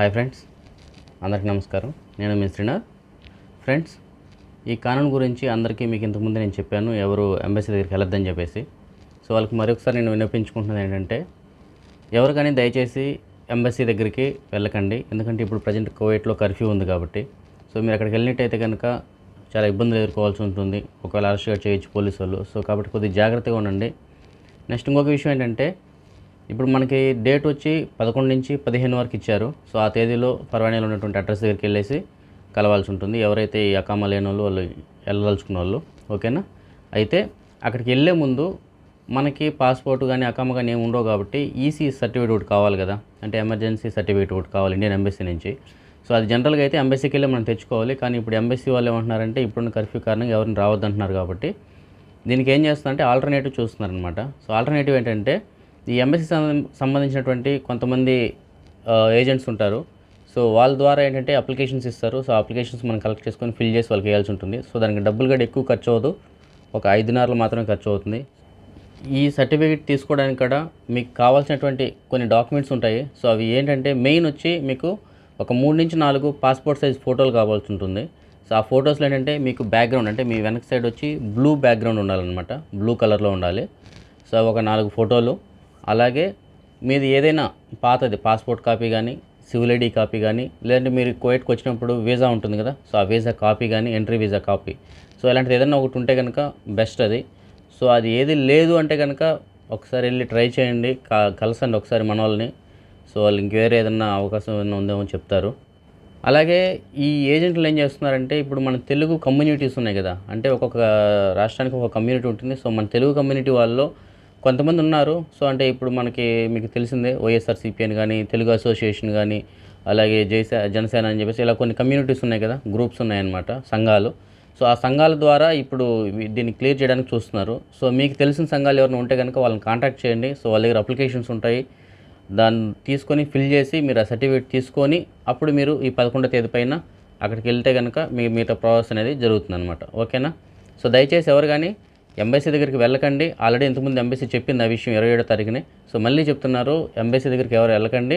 hi friends అందరికీ నమస్కారం నేను మీ శ్రీనాథ్ ఫ్రెండ్స్ ఈ కానూన్ గురించి అందరికీ మీకు ఇంతకుముందు నేను చెప్పాను ఎవరు ఎంబసీ దగ్గరికి వెళ్ళొద్దని చెప్పేసి సో వాళ్ళకి మరొకసారి నేను వినిపించుకుంటున్నది ఏంటంటే ఎవరు కానీ దయచేసి ఎంబసీ దగ్గరికి వెళ్ళకండి ఎందుకంటే ఇప్పుడు ప్రజెంట్ కోవిడ్లో కర్ఫ్యూ ఉంది కాబట్టి సో మీరు అక్కడికి వెళ్ళినట్టయితే కనుక చాలా ఇబ్బందులు ఎదుర్కోవాల్సి ఉంటుంది ఒకవేళ అరెస్ట్గా చేయొచ్చు పోలీసు వాళ్ళు సో కాబట్టి కొద్దిగా జాగ్రత్తగా ఉండండి నెక్స్ట్ ఇంకొక విషయం ఏంటంటే ఇప్పుడు మనకి డేట్ వచ్చి పదకొండు నుంచి పదిహేను వరకు ఇచ్చారు సో ఆ తేదీలో పర్వాణిలో ఉన్నటువంటి అడ్రస్ దగ్గరికి వెళ్ళేసి కలవాల్సి ఉంటుంది ఎవరైతే ఈ అకామ లేని వాళ్ళు వాళ్ళు వెళ్ళదలుచుకున్న వాళ్ళు ఓకేనా అయితే అక్కడికి వెళ్ళే ముందు మనకి పాస్పోర్ట్ కానీ అకామ కానీ ఏమి ఉండవు కాబట్టి ఈసీ సర్టిఫికేట్ ఒకటి కావాలి కదా అంటే ఎమర్జెన్సీ సర్టిఫికేట్ ఒకటి కావాలి ఇండియన్ ఎంబసీ నుంచి సో అది జనరల్గా అయితే ఎంబసీకి వెళ్ళి మనం తెచ్చుకోవాలి కానీ ఇప్పుడు ఎంబసీ వాళ్ళు ఏమంటున్నారంటే ఇప్పుడున్న కర్ఫ్యూ కారణంగా ఎవరిని రావద్దంటున్నారు కాబట్టి దీనికి ఏం చేస్తున్నారంటే ఆల్టర్నేటివ్ చూస్తున్నారనమాట సో ఆల్టర్నేటివ్ ఏంటంటే ఈ ఎంబసీ సంబంధించినటువంటి కొంతమంది ఏజెంట్స్ ఉంటారు సో వాళ్ళ ద్వారా ఏంటంటే అప్లికేషన్స్ ఇస్తారు సో అప్లికేషన్స్ మనం కలెక్ట్ చేసుకొని ఫిల్ చేసి వాళ్ళకి వేయాల్సి ఉంటుంది సో దానికి డబ్బులు కూడా ఎక్కువ ఖర్చు అవ్వదు ఒక ఐదున్నరలు మాత్రమే ఖర్చు అవుతుంది ఈ సర్టిఫికేట్ తీసుకోవడానికి కూడా మీకు కావాల్సినటువంటి కొన్ని డాక్యుమెంట్స్ ఉంటాయి సో అవి ఏంటంటే మెయిన్ వచ్చి మీకు ఒక మూడు నుంచి నాలుగు పాస్పోర్ట్ సైజ్ ఫోటోలు కావాల్సి ఉంటుంది సో ఆ ఫొటోస్లో ఏంటంటే మీకు బ్యాక్గ్రౌండ్ అంటే మీ వెనక సైడ్ వచ్చి బ్లూ బ్యాక్గ్రౌండ్ ఉండాలన్నమాట బ్లూ కలర్లో ఉండాలి సో ఒక నాలుగు ఫోటోలు అలాగే మీది ఏదైనా పాతది పాస్పోర్ట్ కాపీ కానీ సివిల్ ఐడి కాపీ కానీ లేదంటే మీరు కోయట్కి వచ్చినప్పుడు వీసా ఉంటుంది కదా సో ఆ వీసా కాపీ కానీ ఎంట్రీ వీసా కాపీ సో ఇలాంటిది ఏదైనా ఒకటి ఉంటే కనుక బెస్ట్ అది సో అది ఏది లేదు అంటే కనుక ఒకసారి వెళ్ళి ట్రై చేయండి కలసండి ఒకసారి మన వాళ్ళని సో వాళ్ళు ఇంకేరే ఏదన్నా అవకాశం ఏదైనా ఉందేమో చెప్తారు అలాగే ఈ ఏజెంట్లు ఏం చేస్తున్నారంటే ఇప్పుడు మన తెలుగు కమ్యూనిటీస్ ఉన్నాయి కదా అంటే ఒక్కొక్క రాష్ట్రానికి ఒక కమ్యూనిటీ ఉంటుంది సో మన తెలుగు కమ్యూనిటీ వాళ్ళు కొంతమంది ఉన్నారు సో అంటే ఇప్పుడు మనకి మీకు తెలిసిందే వైఎస్ఆర్సీపీ అని కానీ తెలుగు అసోసియేషన్ కానీ అలాగే జైసే జనసేన అని చెప్పేసి ఇలా కొన్ని కమ్యూనిటీస్ ఉన్నాయి కదా గ్రూప్స్ ఉన్నాయన్నమాట సంఘాలు సో ఆ సంఘాల ద్వారా ఇప్పుడు దీన్ని క్లియర్ చేయడానికి చూస్తున్నారు సో మీకు తెలిసిన సంఘాలు ఎవరైనా ఉంటే కనుక వాళ్ళని కాంటాక్ట్ చేయండి సో వాళ్ళ దగ్గర అప్లికేషన్స్ ఉంటాయి దాన్ని తీసుకొని ఫిల్ చేసి మీరు ఆ సర్టిఫికేట్ తీసుకొని అప్పుడు మీరు ఈ పదకొండో తేదీ పైన అక్కడికి వెళ్తే కనుక మీ మిగతా ప్రాసెస్ అనేది అనమాట ఓకేనా సో దయచేసి ఎవరు కానీ ఎంబైసీ దగ్గరికి వెళ్ళకండి ఆల్రెడీ ఇంతకుముందు ఎంబైసీ చెప్పింది ఆ విషయం ఇరవై ఏడో తారీఖుని సో మళ్ళీ చెప్తున్నారు ఎంబైసీ దగ్గరికి ఎవరు వెళ్ళకండి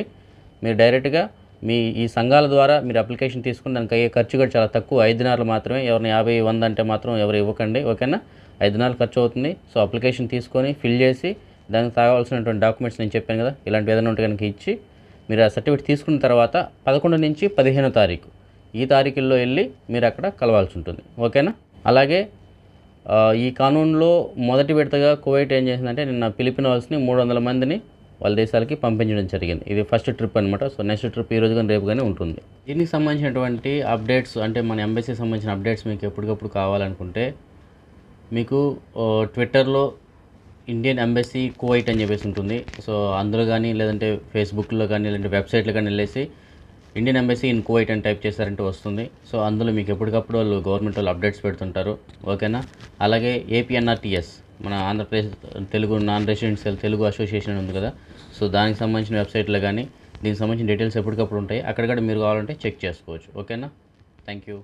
మీరు డైరెక్ట్గా మీ ఈ సంఘాల ద్వారా మీరు అప్లికేషన్ తీసుకుని దానికి అయ్యే ఖర్చు కూడా చాలా తక్కువ నెలలు మాత్రమే ఎవరిని యాభై వంద అంటే మాత్రం ఎవరు ఇవ్వకండి ఓకేనా నెలలు ఖర్చు అవుతుంది సో అప్లికేషన్ తీసుకొని ఫిల్ చేసి దానికి తాగవలసినటువంటి డాక్యుమెంట్స్ నేను చెప్పాను కదా ఇలాంటి ఏదైనా ఉంటే కనుక ఇచ్చి మీరు ఆ సర్టిఫికేట్ తీసుకున్న తర్వాత పదకొండు నుంచి పదిహేనో తారీఖు ఈ తారీఖుల్లో వెళ్ళి మీరు అక్కడ కలవాల్సి ఉంటుంది ఓకేనా అలాగే ఈ కానూన్లో మొదటి విడతగా కువైట్ ఏం చేసిందంటే నిన్న పిలిపిన వాళ్ళని మూడు వందల మందిని వాళ్ళ దేశాలకి పంపించడం జరిగింది ఇది ఫస్ట్ ట్రిప్ అనమాట సో నెక్స్ట్ ట్రిప్ ఈ రోజు కానీ రేపు కానీ ఉంటుంది దీనికి సంబంధించినటువంటి అప్డేట్స్ అంటే మన ఎంబసీకి సంబంధించిన అప్డేట్స్ మీకు ఎప్పటికప్పుడు కావాలనుకుంటే మీకు ట్విట్టర్లో ఇండియన్ ఎంబసీ కువైట్ అని చెప్పేసి ఉంటుంది సో అందులో కానీ లేదంటే ఫేస్బుక్లో కానీ లేదంటే వెబ్సైట్లో కానీ వెళ్ళేసి ఇండియన్ ఎంబసీ ఇన్ కువైట్ అని టైప్ చేశారంటే వస్తుంది సో అందులో మీకు ఎప్పటికప్పుడు వాళ్ళు గవర్నమెంట్ వాళ్ళు అప్డేట్స్ పెడుతుంటారు ఓకేనా అలాగే ఏపీఎన్ఆర్టీఎస్ మన Andhra Pradesh Telugu non residents Telugu association ఉంది కదా సో దానికి సంబంధించిన వెబ్సైట్లో కానీ దీనికి సంబంధించిన డీటెయిల్స్ ఎప్పటికప్పుడు ఉంటాయి అక్కడ కూడా మీరు కావాలంటే చెక్ చేసుకోవచ్చు ఓకేనా థ్యాంక్ యూ